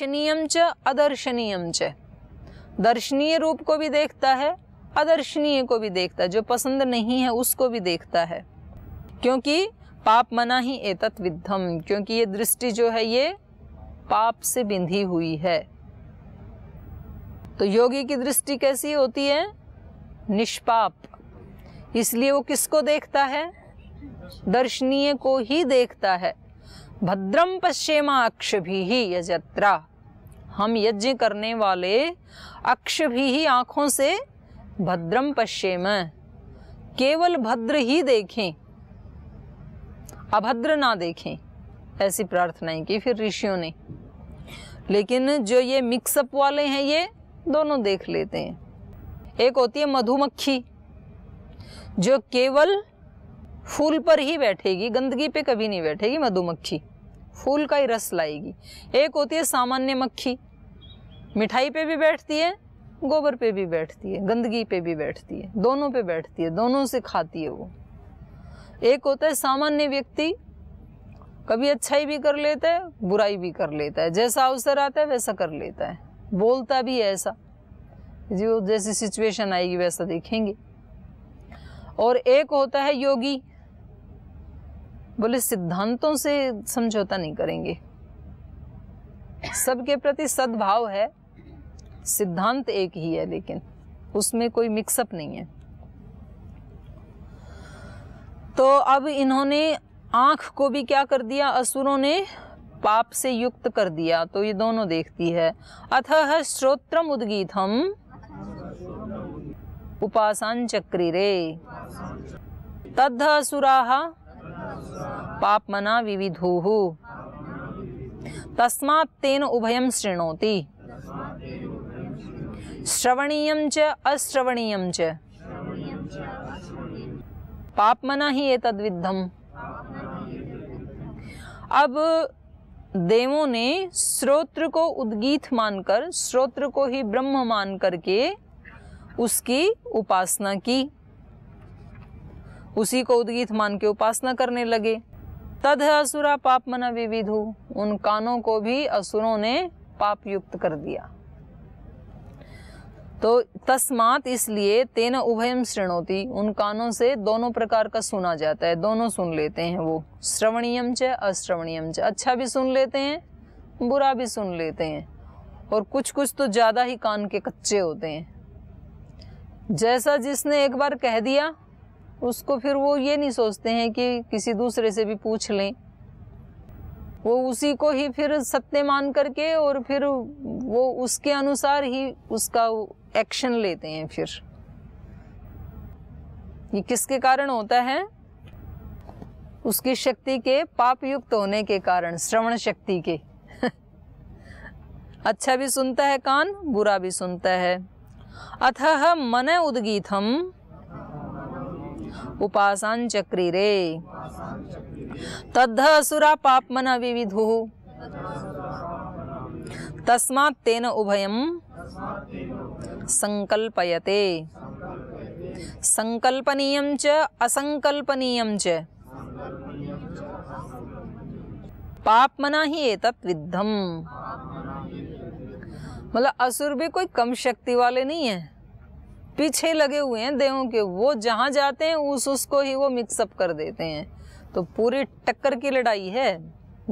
दर्शनीयम च अदर्शनीयम च दर्शनीय रूप को भी देखता है अदर्शनीय को भी देखता है जो पसंद नहीं है उसको भी देखता है क्योंकि पाप मना ही एतत् विद्धम क्योंकि ये दृष्टि जो है ये पाप से बिंधी हुई है तो योगी की दृष्टि कैसी होती है निष्पाप इसलिए वो किसको देखता है दर्शनीय को ही देखता है भद्रम पश्चिमा अक्ष भी ही यजत्रा हम यज्ञ करने वाले अक्ष भी ही आँखों से भद्रम पश्चिम केवल भद्र ही देखें अभद्र ना देखें ऐसी प्रार्थनाएं की फिर ऋषियों ने लेकिन जो ये मिक्सअप वाले हैं ये दोनों देख लेते हैं एक होती है मधुमक्खी जो केवल फूल पर ही बैठेगी गंदगी पे कभी नहीं बैठेगी मधुमक्खी फूल का ही रस लाएगी एक होती है सामान्य मक्खी मिठाई पे भी बैठती है गोबर पे भी बैठती है गंदगी पे भी बैठती है दोनों पे बैठती है दोनों से खाती है वो एक होता है सामान्य व्यक्ति कभी अच्छाई भी कर लेता है बुराई भी कर लेता है जैसा अवसर आता है वैसा कर लेता है बोलता भी है ऐसा जो जैसी सिचुएशन आएगी वैसा देखेंगे और एक होता है योगी बोले सिद्धांतों से समझौता नहीं करेंगे सबके प्रति सद्भाव है सिद्धांत एक ही है लेकिन उसमें कोई मिक्सअप नहीं है तो अब इन्होंने आंख को भी क्या कर दिया असुरों ने पाप से युक्त कर दिया तो ये दोनों देखती है अथ श्रोत्रम उदगीत हम उपासन चक्री रे तद असुराहा पापमना विविधो तस्मा तेन उभय श्रृणोती श्रवणीय च अश्रवणीय च पापमना ही तद्विधम अब देवों ने श्रोत्र को उद्गीत मानकर श्रोत्र को ही ब्रह्म मान करके उसकी उपासना की उसी को उद्गीत मान के उपासना करने लगे तद असुरा पाप मना विविध उन कानों को भी असुरों ने पाप युक्त कर दिया तो तस्मात इसलिए तेन उभयम श्रेणोती उन कानों से दोनों प्रकार का सुना जाता है दोनों सुन लेते हैं वो श्रवणीयम च अश्रवणीयम च अच्छा भी सुन लेते हैं बुरा भी सुन लेते हैं और कुछ कुछ तो ज़्यादा ही कान के कच्चे होते हैं जैसा जिसने एक बार कह दिया उसको फिर वो ये नहीं सोचते हैं कि किसी दूसरे से भी पूछ लें वो उसी को ही फिर सत्य मान करके और फिर वो उसके अनुसार ही उसका एक्शन लेते हैं फिर ये किसके कारण होता है उसकी शक्ति के पाप युक्त होने के कारण श्रवण शक्ति के अच्छा भी सुनता है कान बुरा भी सुनता है अथह मन उदगीतम उपासन चक्रीरे तद्ध असुरा पापमन विविधु तस्मात् तेन उभयं संकल्पयते संकल्पनीय च असंकल्पनीय च पाप मना ही ये विद्धम मतलब असुर भी कोई कम शक्ति वाले नहीं है पीछे लगे हुए हैं देहों के वो जहाँ जाते हैं उस उसको ही वो मिक्सअप कर देते हैं तो पूरी टक्कर की लड़ाई है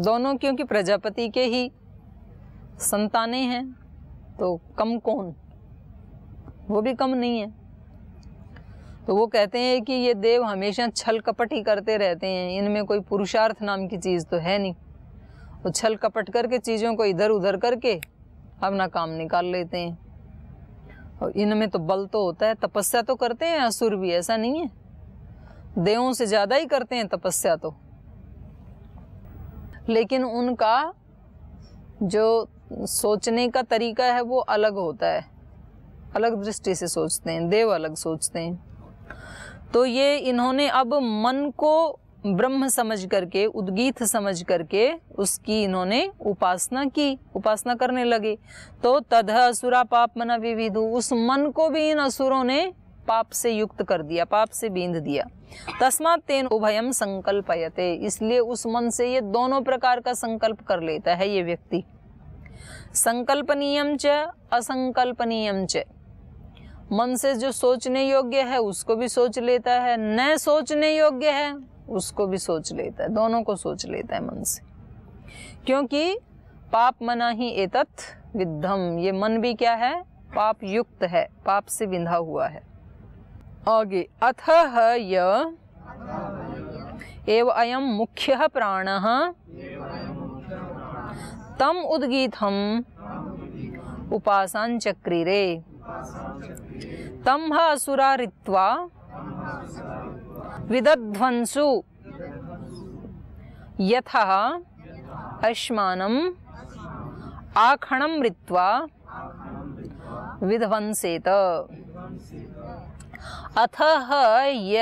दोनों क्योंकि प्रजापति के ही संताने हैं तो कम कौन वो भी कम नहीं है तो वो कहते हैं कि ये देव हमेशा छल कपट ही करते रहते हैं इनमें कोई पुरुषार्थ नाम की चीज़ तो है नहीं वो तो छल कपट करके चीज़ों को इधर उधर करके अपना काम निकाल लेते हैं और इनमें तो बल तो होता है तपस्या तो करते हैं असुर भी ऐसा नहीं है देवों से ज़्यादा ही करते हैं तपस्या तो लेकिन उनका जो सोचने का तरीका है वो अलग होता है अलग दृष्टि से सोचते हैं देव अलग सोचते हैं तो ये इन्होंने अब मन को ब्रह्म समझ करके उद्गीत समझ करके उसकी इन्होंने उपासना की उपासना करने लगे तो तद असुरा पाप मना विविधु उस मन को भी इन असुरों ने पाप से युक्त कर दिया पाप से बींद दिया तस्मात तेन उभयम संकल्पयते इसलिए उस मन से ये दोनों प्रकार का संकल्प कर लेता है ये व्यक्ति संकल्पनीयम च असंकल्पनीयम च मन से जो सोचने योग्य है उसको भी सोच लेता है न सोचने योग्य है उसको भी सोच लेता है दोनों को सोच लेता है मन से क्योंकि पाप मना ही एतत विद्धम ये मन भी क्या है पाप युक्त है पाप से विंधा हुआ है आगे अथ य एव अयम मुख्य प्राण तम उद्गीत उपासन चक्री रे तम असुरा रित्वा विदध्वंसु यथा अश्मानम् आखणम मृत्वा विध्वंसेत अथः य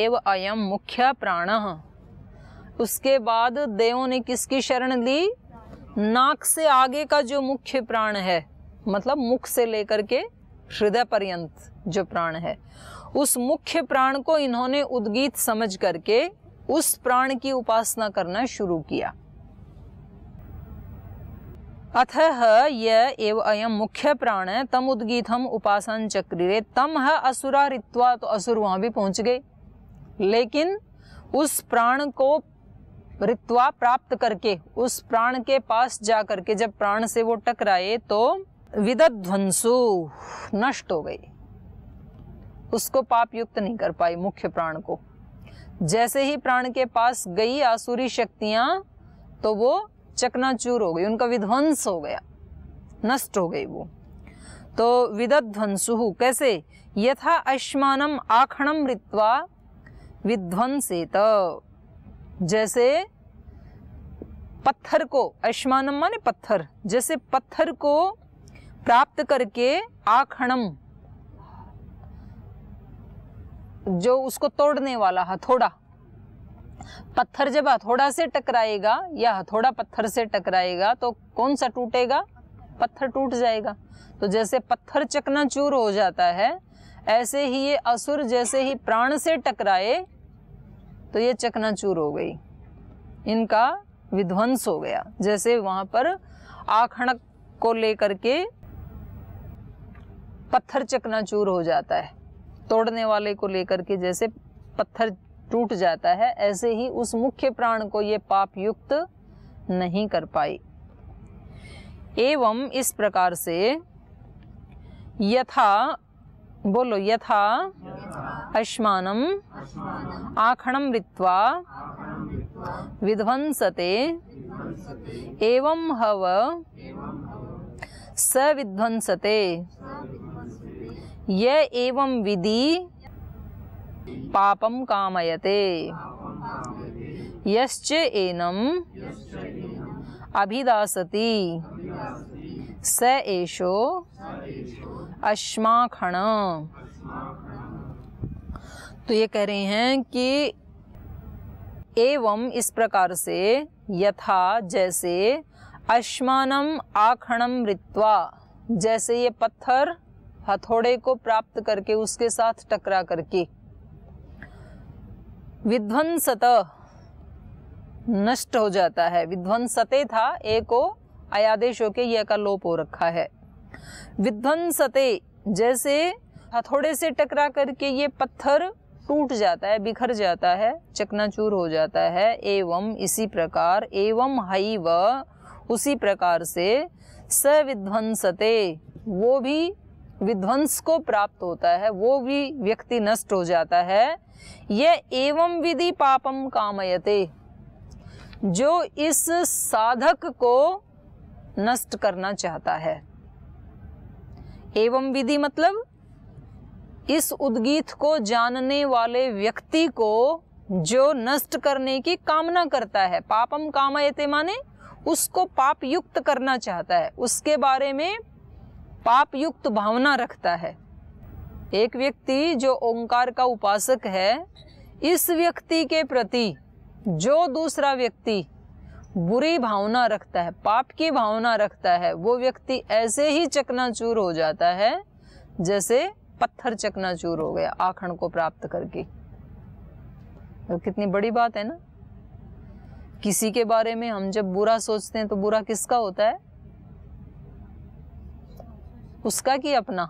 एव अयम मुख्य प्राण उसके बाद देवों ने किसकी शरण ली नाक से आगे का जो मुख्य प्राण है मतलब मुख से लेकर के हृदय पर्यंत जो प्राण है उस मुख्य प्राण को इन्होंने उद्गीत समझ करके उस प्राण की उपासना करना शुरू किया अथ एव अयम मुख्य प्राण है तम उद्गीत हम उपासन चक्रिरे तम है असुरा रित्वा तो असुर वहां भी पहुंच गए लेकिन उस प्राण को रित्वा प्राप्त करके उस प्राण के पास जा करके जब प्राण से वो टकराए तो ध्वंसु नष्ट हो गई उसको पाप युक्त नहीं कर पाई मुख्य प्राण को जैसे ही प्राण के पास गई आसुरी शक्तियां तो वो चकनाचूर हो गई उनका विध्वंस हो गया नष्ट हो गई वो तो विदध्वंसु कैसे यथा अश्मानम आखणम मृत्वा विध्वंसित जैसे पत्थर को अश्मानम माने पत्थर जैसे पत्थर को प्राप्त करके आखणम जो उसको तोड़ने वाला हथौड़ा पत्थर जब हथौड़ा से टकराएगा या हथौड़ा पत्थर से टकराएगा तो कौन सा टूटेगा पत्थर टूट जाएगा तो जैसे पत्थर चकनाचूर हो जाता है ऐसे ही ये असुर जैसे ही प्राण से टकराए तो ये चकनाचूर हो गई इनका विध्वंस हो गया जैसे वहां पर आखणक को लेकर के पत्थर चकनाचूर हो जाता है तोड़ने वाले को लेकर के जैसे पत्थर टूट जाता है ऐसे ही उस मुख्य प्राण को ये पाप युक्त नहीं कर पाई एवं इस प्रकार से यथा बोलो यथा अश्मानम आखणम ऋत्वा विध्वंसते एवं हव स विध्वंसते य एवं विधि पापम कामयते यश्च एनम अभिदासति स एषो अश्माखण तो ये कह रहे हैं कि एवं इस प्रकार से यथा जैसे अश्मानम आखणम मृत्वा जैसे ये पत्थर हथौड़े को प्राप्त करके उसके साथ टकरा करके विध्वंसत नष्ट हो जाता है विध्वंसते था एको अयादेश होके यह का लोप हो रखा है विध्वंसते जैसे हथौड़े से टकरा करके ये पत्थर टूट जाता है बिखर जाता है चकनाचूर हो जाता है एवं इसी प्रकार एवं हई व उसी प्रकार से सविध्वंसते वो भी विध्वंस को प्राप्त होता है वो भी व्यक्ति नष्ट हो जाता है यह एवं विधि पापम कामयते जो इस साधक को नष्ट करना चाहता है एवं विधि मतलब इस उद्गीत को जानने वाले व्यक्ति को जो नष्ट करने की कामना करता है पापम कामयते माने उसको पाप युक्त करना चाहता है उसके बारे में पाप युक्त भावना रखता है एक व्यक्ति जो ओंकार का उपासक है इस व्यक्ति के प्रति जो दूसरा व्यक्ति बुरी भावना रखता है पाप की भावना रखता है वो व्यक्ति ऐसे ही चकनाचूर हो जाता है जैसे पत्थर चकनाचूर हो गया आखंड को प्राप्त करके तो कितनी बड़ी बात है ना किसी के बारे में हम जब बुरा सोचते हैं तो बुरा किसका होता है उसका कि अपना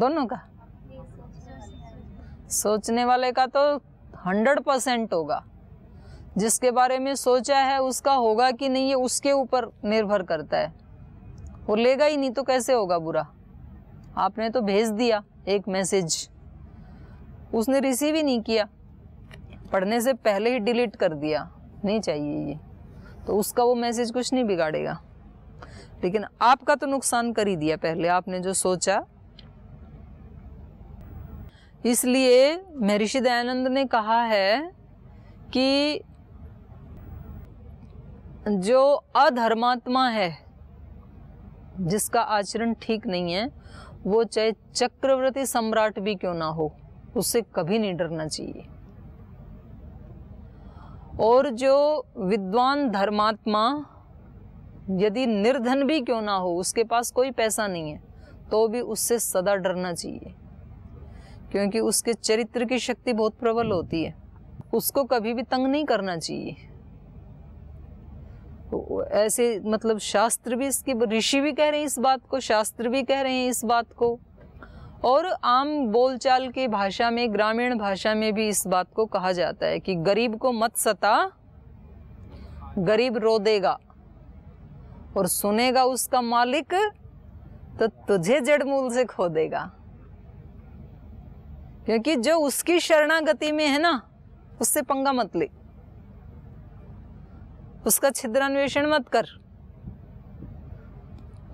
दोनों का सोचने वाले का तो हंड्रेड परसेंट होगा जिसके बारे में सोचा है उसका होगा कि नहीं ये उसके ऊपर निर्भर करता है वो लेगा ही नहीं तो कैसे होगा बुरा आपने तो भेज दिया एक मैसेज उसने रिसीव ही नहीं किया पढ़ने से पहले ही डिलीट कर दिया नहीं चाहिए ये तो उसका वो मैसेज कुछ नहीं बिगाड़ेगा लेकिन आपका तो नुकसान कर ही दिया पहले आपने जो सोचा इसलिए महर्षि दयानंद ने कहा है कि जो अधर्मात्मा है जिसका आचरण ठीक नहीं है वो चाहे चक्रवर्ती सम्राट भी क्यों ना हो उससे कभी नहीं डरना चाहिए और जो विद्वान धर्मात्मा यदि निर्धन भी क्यों ना हो उसके पास कोई पैसा नहीं है तो भी उससे सदा डरना चाहिए क्योंकि उसके चरित्र की शक्ति बहुत प्रबल होती है उसको कभी भी तंग नहीं करना चाहिए तो ऐसे मतलब शास्त्र भी इसकी ऋषि भी कह रहे हैं इस बात को शास्त्र भी कह रहे हैं इस बात को और आम बोलचाल की भाषा में ग्रामीण भाषा में भी इस बात को कहा जाता है कि गरीब को मत सता गरीब रो देगा और सुनेगा उसका मालिक तो तुझे जड़मूल से खो देगा क्योंकि जो उसकी शरणागति में है ना उससे पंगा मत ले उसका छिद्रन्वेषण मत कर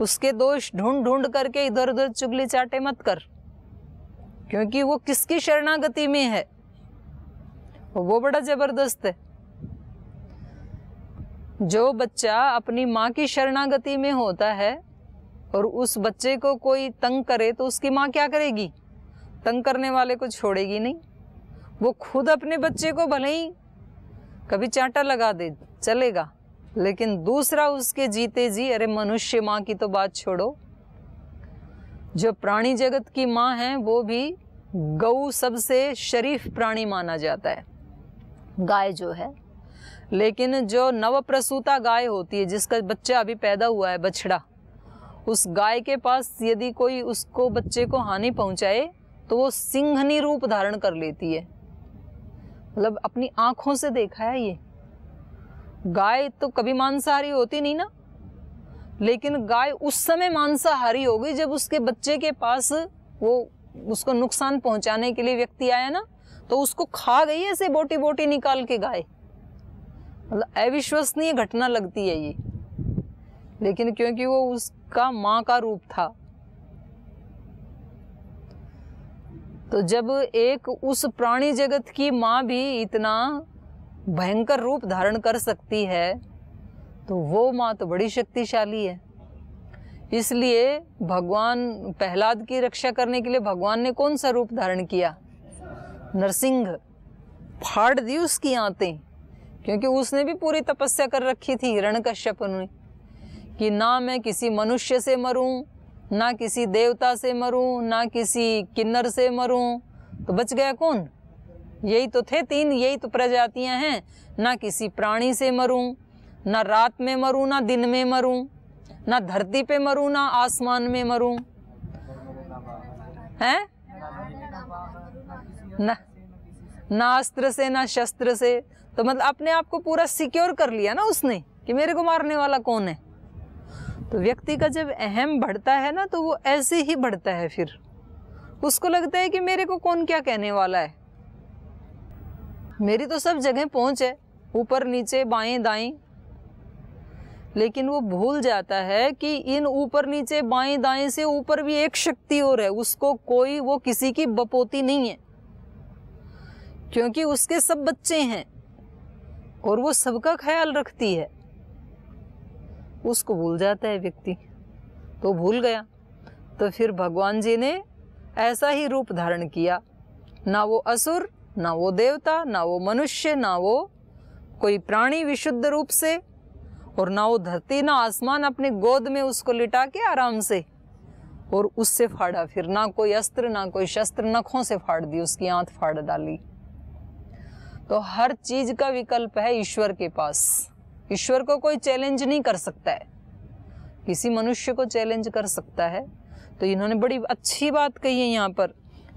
उसके दोष ढूंढ ढूंढ करके इधर उधर चुगली चाटे मत कर क्योंकि वो किसकी शरणागति में है वो बड़ा जबरदस्त है जो बच्चा अपनी माँ की शरणागति में होता है और उस बच्चे को कोई तंग करे तो उसकी माँ क्या करेगी तंग करने वाले को छोड़ेगी नहीं वो खुद अपने बच्चे को भले ही कभी चांटा लगा दे चलेगा लेकिन दूसरा उसके जीते जी अरे मनुष्य माँ की तो बात छोड़ो जो प्राणी जगत की माँ है वो भी गऊ सबसे शरीफ प्राणी माना जाता है गाय जो है लेकिन जो नवप्रसूता गाय होती है जिसका बच्चा अभी पैदा हुआ है बछड़ा उस गाय के पास यदि कोई उसको बच्चे को हानि पहुंचाए तो वो सिंघनी रूप धारण कर लेती है मतलब अपनी आंखों से देखा है ये गाय तो कभी मांसाहारी होती नहीं ना लेकिन गाय उस समय मांसाहारी हो गई जब उसके बच्चे के पास वो उसको नुकसान पहुंचाने के लिए व्यक्ति आया ना तो उसको खा गई ऐसे बोटी बोटी निकाल के गाय मतलब अविश्वसनीय घटना लगती है ये लेकिन क्योंकि वो उसका माँ का रूप था तो जब एक उस प्राणी जगत की माँ भी इतना भयंकर रूप धारण कर सकती है तो वो माँ तो बड़ी शक्तिशाली है इसलिए भगवान प्रहलाद की रक्षा करने के लिए भगवान ने कौन सा रूप धारण किया नरसिंह फाड़ दी उसकी आते क्योंकि उसने भी पूरी तपस्या कर रखी थी कश्यप ने कि ना मैं किसी मनुष्य से मरूं ना किसी देवता से मरूं ना किसी किन्नर से मरूं तो बच गया कौन यही तो थे तीन यही तो प्रजातियां हैं ना किसी प्राणी से मरूं ना रात में मरूं ना दिन में मरूं ना धरती पे मरूं ना आसमान में मरूं हैं ना ना अस्त्र से ना शस्त्र से तो मतलब अपने आप को पूरा सिक्योर कर लिया ना उसने कि मेरे को मारने वाला कौन है तो व्यक्ति का जब अहम बढ़ता है ना तो वो ऐसे ही बढ़ता है फिर उसको लगता है कि मेरे को कौन क्या कहने वाला है मेरी तो सब जगह पहुंच है ऊपर नीचे बाएं दाएं लेकिन वो भूल जाता है कि इन ऊपर नीचे बाएं दाएं से ऊपर भी एक शक्ति और है उसको कोई वो किसी की बपोती नहीं है क्योंकि उसके सब बच्चे हैं और वो सबका ख्याल रखती है उसको भूल जाता है व्यक्ति तो भूल गया तो फिर भगवान जी ने ऐसा ही रूप धारण किया ना वो असुर ना वो देवता ना वो मनुष्य ना वो कोई प्राणी विशुद्ध रूप से और ना वो धरती ना आसमान अपने गोद में उसको लिटा के आराम से और उससे फाड़ा फिर ना कोई अस्त्र ना कोई शस्त्र नखों से फाड़ दी उसकी आंत फाड़ डाली तो हर चीज का विकल्प है ईश्वर के पास ईश्वर को कोई चैलेंज नहीं कर सकता है किसी मनुष्य को चैलेंज कर सकता है तो इन्होंने बड़ी अच्छी बात कही है यहाँ पर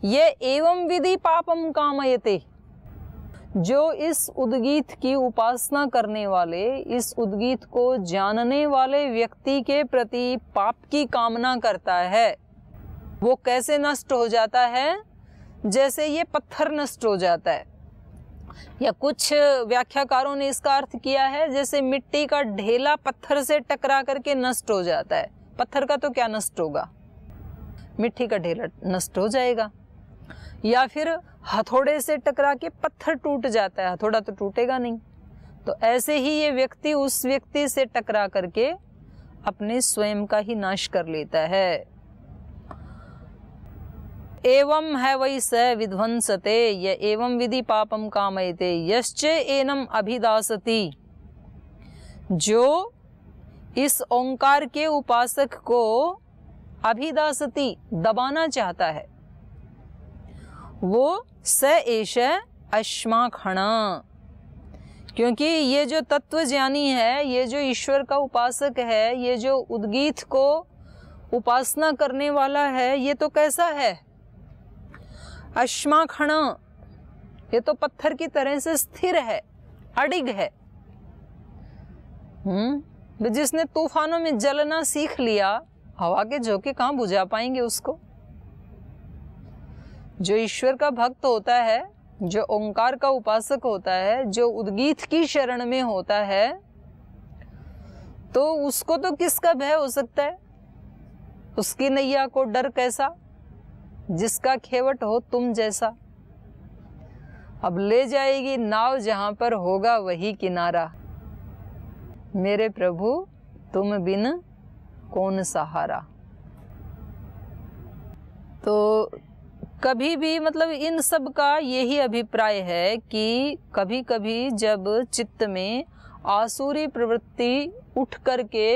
ये एवं विधि पापम कामयते जो इस उद्गीत की उपासना करने वाले इस उद्गीत को जानने वाले व्यक्ति के प्रति पाप की कामना करता है वो कैसे नष्ट हो जाता है जैसे ये पत्थर नष्ट हो जाता है या कुछ व्याख्याकारों ने इसका अर्थ किया है जैसे मिट्टी का ढेला पत्थर से टकरा करके नष्ट हो जाता है पत्थर का तो क्या नष्ट होगा मिट्टी का ढेला नष्ट हो जाएगा या फिर हथौड़े से टकरा के पत्थर टूट जाता है हथौड़ा तो टूटेगा नहीं तो ऐसे ही ये व्यक्ति उस व्यक्ति से टकरा करके अपने स्वयं का ही नाश कर लेता है एवं है वही स विध्वंसते य एवं विधि पापम कामयते यश्चे एनम अभिदासती जो इस ओंकार के उपासक को अभिदासती दबाना चाहता है वो स अश्मा खणा क्योंकि ये जो तत्व ज्ञानी है ये जो ईश्वर का उपासक है ये जो उद्गीत को उपासना करने वाला है ये तो कैसा है अश्माखणा ये तो पत्थर की तरह से स्थिर है अडिग है हम्म तो जिसने तूफानों में जलना सीख लिया हवा के झोंके कहां बुझा पाएंगे उसको जो ईश्वर का भक्त होता है जो ओंकार का उपासक होता है जो उद्गीत की शरण में होता है तो उसको तो किसका भय हो सकता है उसकी नैया को डर कैसा जिसका खेवट हो तुम जैसा अब ले जाएगी नाव जहाँ पर होगा वही किनारा मेरे प्रभु तुम बिन कौन सहारा तो कभी भी मतलब इन सब का यही अभिप्राय है कि कभी कभी जब चित्त में आसुरी प्रवृत्ति उठ करके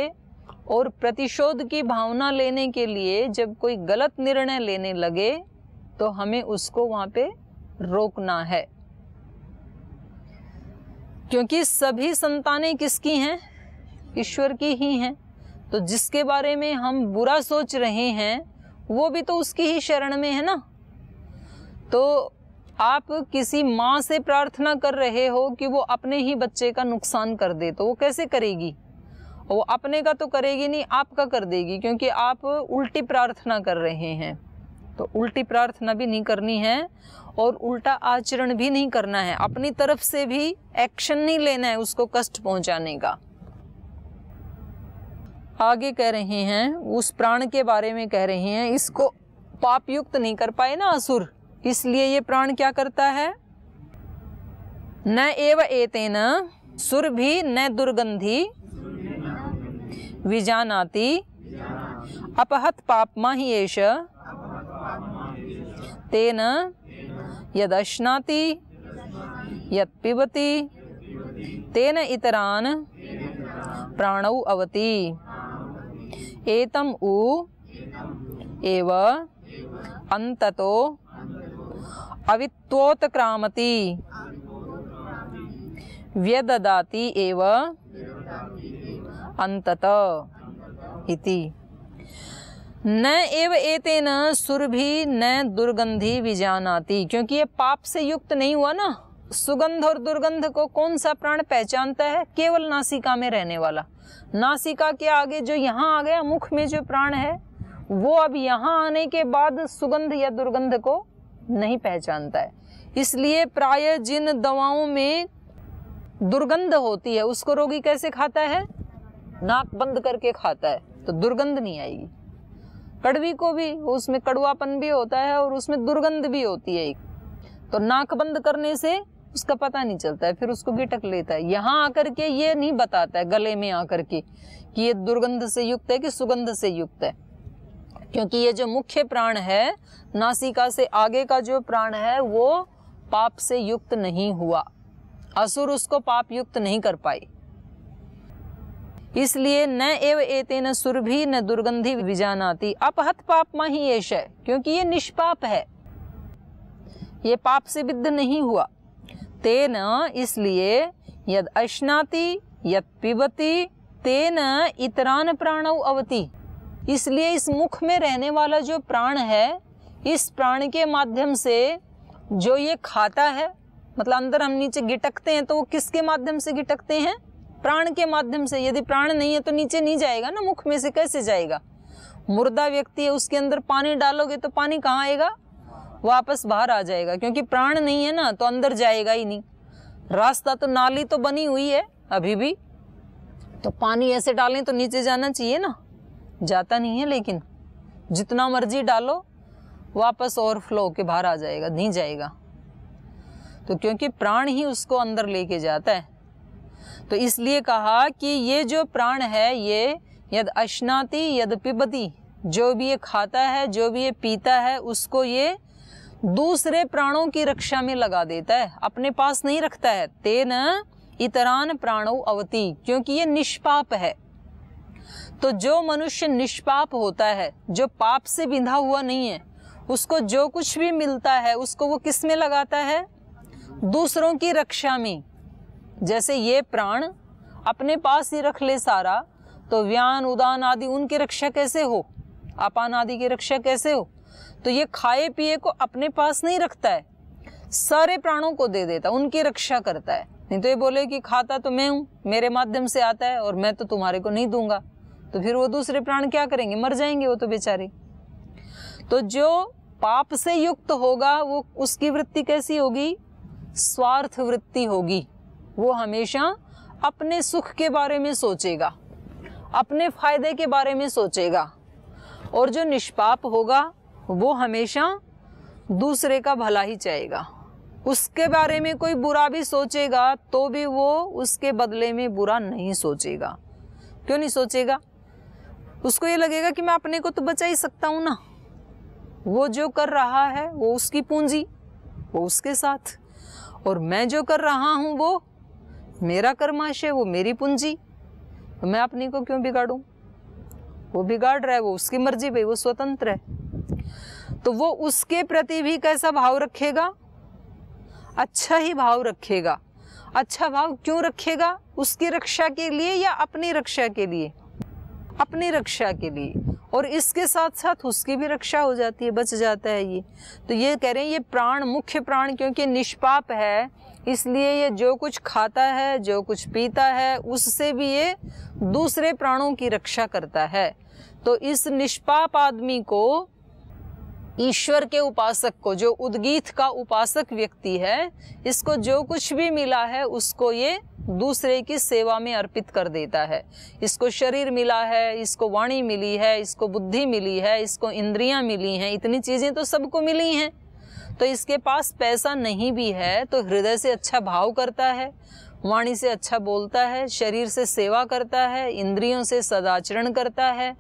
और प्रतिशोध की भावना लेने के लिए जब कोई गलत निर्णय लेने लगे तो हमें उसको वहां पे रोकना है क्योंकि सभी संतानें किसकी हैं ईश्वर की ही हैं तो जिसके बारे में हम बुरा सोच रहे हैं वो भी तो उसकी ही शरण में है ना तो आप किसी माँ से प्रार्थना कर रहे हो कि वो अपने ही बच्चे का नुकसान कर दे तो वो कैसे करेगी वो अपने का तो करेगी नहीं आपका कर देगी क्योंकि आप उल्टी प्रार्थना कर रहे हैं तो उल्टी प्रार्थना भी नहीं करनी है और उल्टा आचरण भी नहीं करना है अपनी तरफ से भी एक्शन नहीं लेना है उसको कष्ट पहुंचाने का आगे कह रहे हैं उस प्राण के बारे में कह रहे हैं इसको पापयुक्त नहीं कर पाए ना असुर इसलिए ये प्राण क्या करता है न एव एते न सुर भी न दुर्गंधी विजानाति अपहत पापमा ही एष तेन यदश्नाति यत्पिबति तेन इतरान प्राणौ अवति एतम उ एव अंततो अवित्वोत्क्रामति व्यददाति एव अंतत इति न एव एतेन सुर भी न दुर्गंधि विजानाती क्योंकि ये पाप से युक्त नहीं हुआ ना सुगंध और दुर्गंध को कौन सा प्राण पहचानता है केवल नासिका में रहने वाला नासिका के आगे जो यहाँ आ गया मुख में जो प्राण है वो अब यहाँ आने के बाद सुगंध या दुर्गंध को नहीं पहचानता है इसलिए प्राय जिन दवाओं में दुर्गंध होती है उसको रोगी कैसे खाता है नाक बंद करके खाता है तो दुर्गंध नहीं आएगी कड़वी को भी उसमें कड़वापन भी होता है और उसमें दुर्गंध भी होती है तो नाक बंद करने से उसका पता नहीं चलता है फिर उसको गिटक लेता है यहाँ आकर के ये नहीं बताता है गले में आकर के कि ये दुर्गंध से युक्त है कि सुगंध से युक्त है क्योंकि ये जो मुख्य प्राण है नासिका से आगे का जो प्राण है वो पाप से युक्त नहीं हुआ असुर उसको पाप युक्त नहीं कर पाई इसलिए न एव न सुरभि न दुर्गंधि विजानाती अपहत पापमा ही एश है क्योंकि ये निष्पाप है ये पाप से विद्ध नहीं हुआ तेन इसलिए यद अश्नाति यद पिबती तेन इतरान प्राणव अवती इसलिए इस मुख में रहने वाला जो प्राण है इस प्राण के माध्यम से जो ये खाता है मतलब अंदर हम नीचे गिटकते हैं तो वो किसके माध्यम से गिटकते हैं प्राण के माध्यम से यदि प्राण नहीं है तो नीचे नहीं जाएगा ना मुख में से कैसे जाएगा मुर्दा व्यक्ति है उसके अंदर पानी डालोगे तो पानी कहाँ आएगा वापस बाहर आ जाएगा क्योंकि प्राण नहीं है ना तो अंदर जाएगा ही नहीं रास्ता तो नाली तो बनी हुई है अभी भी तो पानी ऐसे डालें तो नीचे जाना चाहिए ना जाता नहीं है लेकिन जितना मर्जी डालो वापस ओवरफ्लो के बाहर आ जाएगा नहीं जाएगा तो क्योंकि प्राण ही उसको अंदर लेके जाता है तो इसलिए कहा कि ये जो प्राण है ये यद अश्नाति यद पिबती जो भी ये खाता है जो भी ये पीता है उसको ये दूसरे प्राणों की रक्षा में लगा देता है अपने पास नहीं रखता है तेन इतरान प्राणो अवती क्योंकि ये निष्पाप है तो जो मनुष्य निष्पाप होता है जो पाप से बिंधा हुआ नहीं है उसको जो कुछ भी मिलता है उसको वो किस में लगाता है दूसरों की रक्षा में जैसे ये प्राण अपने पास ही रख ले सारा तो व्यान उदान आदि उनकी रक्षा कैसे हो अपान आदि की रक्षा कैसे हो तो ये खाए पिए को अपने पास नहीं रखता है सारे प्राणों को दे देता उनकी रक्षा करता है नहीं तो ये बोले कि खाता तो मैं हूँ मेरे माध्यम से आता है और मैं तो तुम्हारे को नहीं दूंगा तो फिर वो दूसरे प्राण क्या करेंगे मर जाएंगे वो तो बेचारे तो जो पाप से युक्त होगा वो उसकी वृत्ति कैसी होगी स्वार्थ वृत्ति होगी वो हमेशा अपने सुख के बारे में सोचेगा अपने फायदे के बारे में सोचेगा और जो निष्पाप होगा वो हमेशा दूसरे का भला ही चाहेगा उसके बारे में कोई बुरा भी सोचेगा तो भी वो उसके बदले में बुरा नहीं सोचेगा क्यों नहीं सोचेगा उसको ये लगेगा कि मैं अपने को तो बचा ही सकता हूँ ना वो जो कर रहा है वो उसकी पूंजी वो उसके साथ और मैं जो कर रहा हूँ वो मेरा कर्माशय वो मेरी पूंजी तो मैं अपनी को क्यों बिगाड़ूं वो बिगाड़ रहा है वो उसकी मर्जी भाई वो स्वतंत्र है तो वो उसके प्रति भी कैसा भाव रखेगा अच्छा ही भाव रखेगा अच्छा भाव क्यों रखेगा उसकी रक्षा के लिए या अपनी रक्षा के लिए अपनी रक्षा के लिए और इसके साथ साथ उसकी भी रक्षा हो जाती है बच जाता है ये तो ये कह रहे हैं ये प्राण मुख्य प्राण क्योंकि निष्पाप है इसलिए ये जो कुछ खाता है जो कुछ पीता है उससे भी ये दूसरे प्राणों की रक्षा करता है तो इस निष्पाप आदमी को ईश्वर के उपासक को जो उद्गीत का उपासक व्यक्ति है इसको जो कुछ भी मिला है उसको ये दूसरे की सेवा में अर्पित कर देता है इसको शरीर मिला है इसको वाणी मिली है इसको बुद्धि मिली है इसको इंद्रियां मिली हैं इतनी चीज़ें तो सबको मिली हैं तो इसके पास पैसा नहीं भी है तो हृदय से अच्छा भाव करता है वाणी से अच्छा बोलता है शरीर से सेवा करता है इंद्रियों से सदाचरण करता है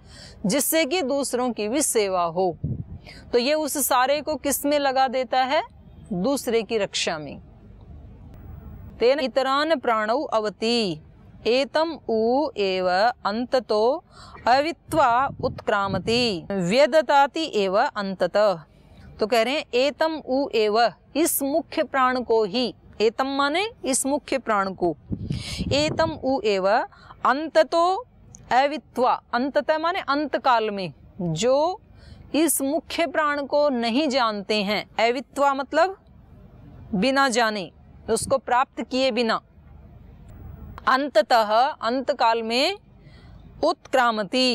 जिससे कि दूसरों की भी सेवा हो तो ये उस सारे को किस में लगा देता है दूसरे की रक्षा में तेन इतरान प्राण अवती एतम ऊ एव अंततो अवित्वा उत्क्रामती व्यदताती एव अंततः तो कह रहे हैं एतम उ एव इस मुख्य प्राण को ही एतम माने इस मुख्य प्राण को एतम उ एव अंततो अवित्वा अंतत माने अंतकाल में जो इस मुख्य प्राण को नहीं जानते हैं अवित्वा मतलब बिना जाने उसको प्राप्त किए बिना अंततः अंतकाल में उत्क्रामती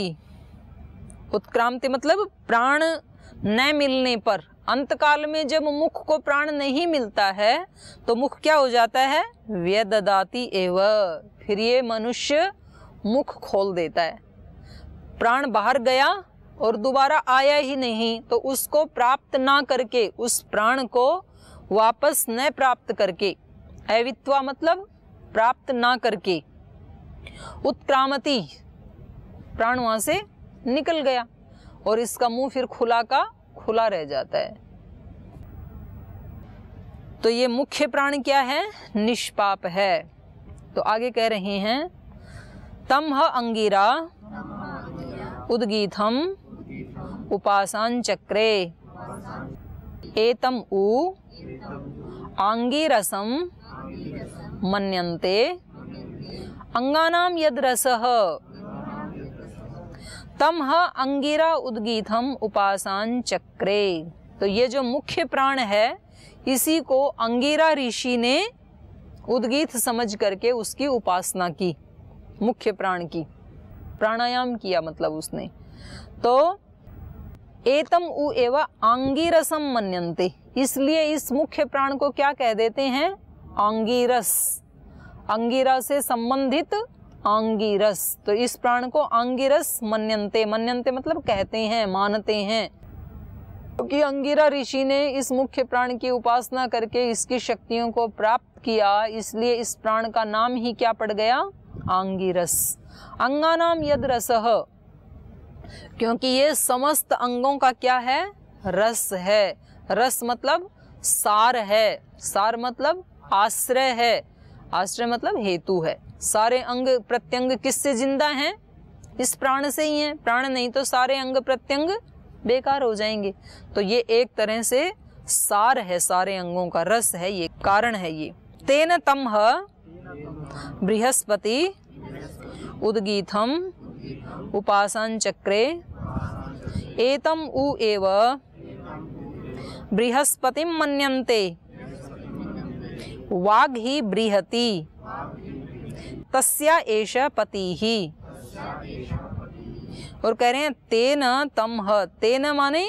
उत्क्रांति मतलब प्राण न मिलने पर अंतकाल में जब मुख को प्राण नहीं मिलता है तो मुख क्या हो जाता है व्यदाती एव फिर ये मनुष्य मुख खोल देता है प्राण बाहर गया और दोबारा आया ही नहीं तो उसको प्राप्त ना करके उस प्राण को वापस न प्राप्त करके अवित्वा मतलब प्राप्त ना करके उत्क्रामती प्राण वहां से निकल गया और इसका मुंह फिर खुला का खुला रह जाता है तो ये मुख्य प्राण क्या है निष्पाप है तो आगे कह रहे हैं तमह अंगिरा उदगीथम उपासन चक्रे एतम उ आंगिरसम मन्यन्ते अंगानाम यद रस तम अंगिरा उदगीत हम उपासन चक्रे तो ये जो मुख्य प्राण है इसी को अंगिरा ऋषि ने उदगीत समझ करके उसकी उपासना की मुख्य प्राण की प्राणायाम किया मतलब उसने तो एतम उ एवं आंगीरसम मन्यन्ते इसलिए इस मुख्य प्राण को क्या कह देते हैं आंगीरस अंगिरा से संबंधित आंगिरस तो इस प्राण को आंगिरस मन्यन्ते मन्यन्ते मतलब कहते हैं मानते हैं क्योंकि तो अंगिरा ऋषि ने इस मुख्य प्राण की उपासना करके इसकी शक्तियों को प्राप्त किया इसलिए इस प्राण का नाम ही क्या पड़ गया आंगिरस अंगा नाम यद रस क्योंकि ये समस्त अंगों का क्या है रस है रस मतलब सार है सार मतलब आश्रय है आश्रय मतलब हेतु है सारे अंग प्रत्यंग किससे जिंदा हैं इस प्राण से ही हैं प्राण नहीं तो सारे अंग प्रत्यंग बेकार हो जाएंगे तो ये एक तरह से सार है सारे अंगों का रस है ये कारण है ये तेन तम बृहस्पति उदगीतम उपासन चक्रे एतम उ एव बृहस्पति मन्यन्ते वाग ही बृहति तस्या एष पति ही और कह रहे हैं तेन तम तेन माने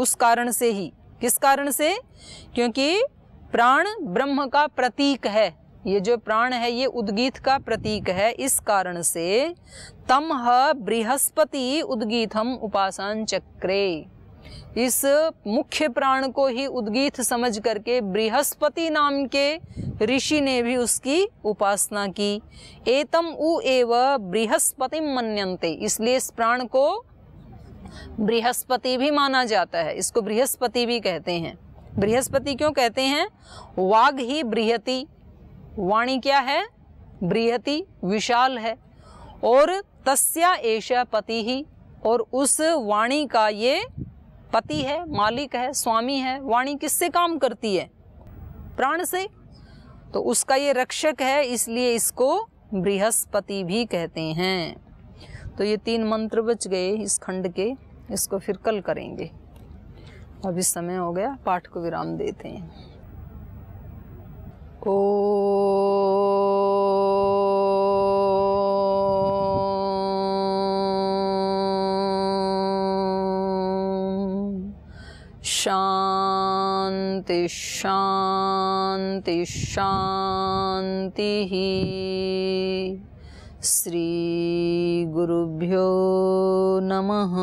उस कारण से ही किस कारण से क्योंकि प्राण ब्रह्म का प्रतीक है ये जो प्राण है ये उद्गीत का प्रतीक है इस कारण से तम बृहस्पति उद्गीत हम उपासन चक्रे इस मुख्य प्राण को ही उद्गीत समझ करके बृहस्पति नाम के ऋषि ने भी उसकी उपासना की एतम उ एव बृहस्पति मन्यन्ते इसलिए इस प्राण को बृहस्पति भी माना जाता है इसको बृहस्पति भी कहते हैं बृहस्पति क्यों कहते हैं वाघ ही बृहति वाणी क्या है बृहति विशाल है और तस्या एष पति ही और उस वाणी का ये पति है मालिक है स्वामी है वाणी किससे काम करती है प्राण से तो उसका ये रक्षक है इसलिए इसको बृहस्पति भी कहते हैं तो ये तीन मंत्र बच गए इस खंड के इसको फिर कल करेंगे अभी समय हो गया पाठ को विराम देते हैं ओ शांति शांति शांति ही श्री गुरुभ्यो नमः